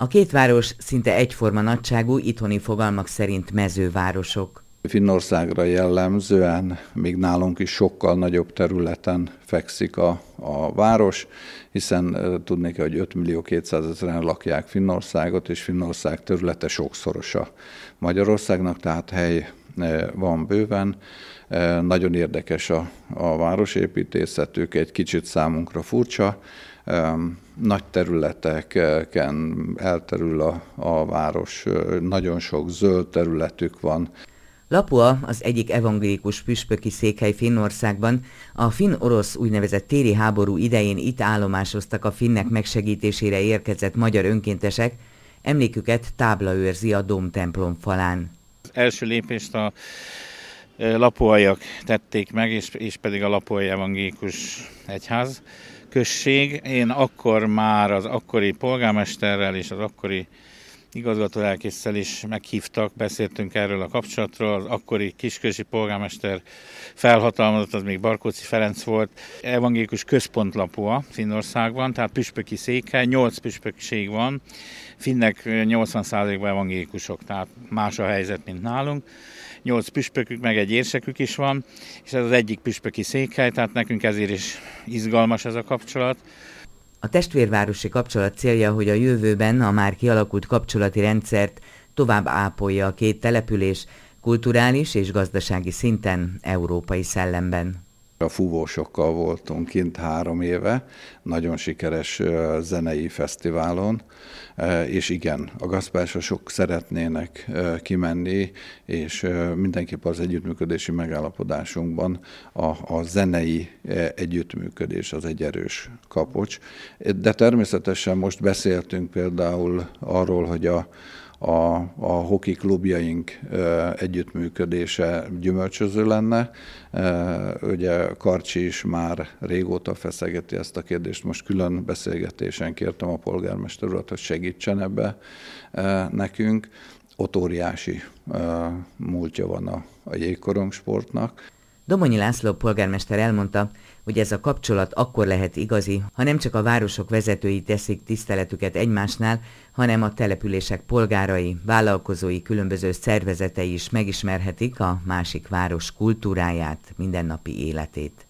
A két város szinte egyforma nagyságú itthoni fogalmak szerint mezővárosok. Finnországra jellemzően még nálunk is sokkal nagyobb területen fekszik a, a város, hiszen tudnék, hogy 5 millió 200 ezeren lakják Finnországot, és Finnország területe sokszorosa Magyarországnak, tehát hely van bőven. E, nagyon érdekes a, a városépítészetük, egy kicsit számunkra furcsa. E, nagy területeken elterül a, a város, e, nagyon sok zöld területük van. Lapua az egyik evangélikus püspöki székhely Finnországban. A finn-orosz úgynevezett téri háború idején itt állomásoztak a finnek megsegítésére érkezett magyar önkéntesek, emléküket tábla őrzi a Dom templom falán. Az első lépést a lapóajak tették meg, és, és pedig a lapóai evangélikus egyház község. Én akkor már az akkori polgármesterrel és az akkori igazgató lelkészszel is meghívtak, beszéltünk erről a kapcsolatról, az akkori kisközsi polgármester felhatalmazott, az még Barkóci Ferenc volt, evangélikus központlapúa Finnországban, tehát püspöki székhely, 8 püspökség van, finnek 80%-ban evangélikusok, tehát más a helyzet, mint nálunk. 8 püspökük, meg egy érsekük is van, és ez az egyik püspöki székhely, tehát nekünk ezért is izgalmas ez a kapcsolat. A testvérvárosi kapcsolat célja, hogy a jövőben a már kialakult kapcsolati rendszert tovább ápolja a két település kulturális és gazdasági szinten, európai szellemben. A fúvósokkal voltunk kint három éve, nagyon sikeres zenei fesztiválon, és igen, a gazpásosok szeretnének kimenni, és mindenképp az együttműködési megállapodásunkban a, a zenei együttműködés az egy erős kapocs. De természetesen most beszéltünk például arról, hogy a a, a hoki klubjaink együttműködése gyümölcsöző lenne. Ugye Karcsi is már régóta feszegeti ezt a kérdést, most külön beszélgetésen kértem a polgármester urat, hogy segítsen ebbe nekünk. Ott óriási múltja van a, a jégkorong sportnak. Domonyi László polgármester elmondta, hogy ez a kapcsolat akkor lehet igazi, ha nem csak a városok vezetői teszik tiszteletüket egymásnál, hanem a települések polgárai, vállalkozói különböző szervezetei is megismerhetik a másik város kultúráját, mindennapi életét.